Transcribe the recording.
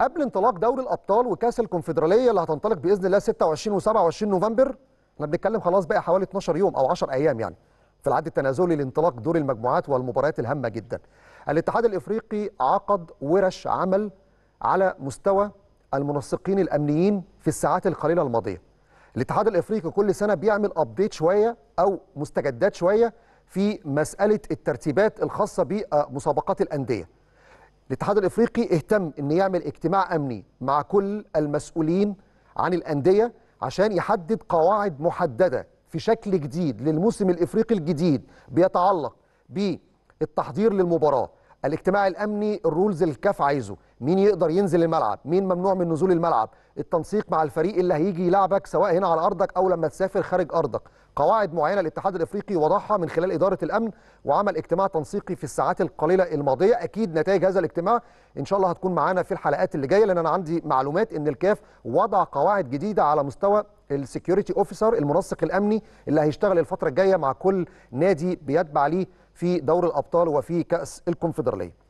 قبل انطلاق دوري الابطال وكاس الكونفدراليه اللي هتنطلق باذن الله 26 و27 نوفمبر احنا بنتكلم خلاص بقى حوالي 12 يوم او 10 ايام يعني في العد التنازلي لانطلاق دور المجموعات والمباريات الهامه جدا. الاتحاد الافريقي عقد ورش عمل على مستوى المنسقين الامنيين في الساعات القليله الماضيه. الاتحاد الافريقي كل سنه بيعمل ابديت شويه او مستجدات شويه في مساله الترتيبات الخاصه بمسابقات الانديه. الاتحاد الافريقي اهتم ان يعمل اجتماع امني مع كل المسؤولين عن الانديه عشان يحدد قواعد محدده في شكل جديد للموسم الافريقي الجديد بيتعلق بالتحضير للمباراه الاجتماع الامني الرولز الكاف عايزه مين يقدر ينزل الملعب مين ممنوع من نزول الملعب التنسيق مع الفريق اللي هيجي يلعبك سواء هنا على ارضك او لما تسافر خارج ارضك قواعد معينه الاتحاد الافريقي وضعها من خلال اداره الامن وعمل اجتماع تنسيقي في الساعات القليله الماضيه اكيد نتائج هذا الاجتماع ان شاء الله هتكون معانا في الحلقات اللي جايه لان انا عندي معلومات ان الكاف وضع قواعد جديده على مستوى السكيورتي اوفيسر المنسق الامني اللي هيشتغل الفتره الجايه مع كل نادي بيتبع ليه في دوري الابطال وفي كاس الكونفدراليه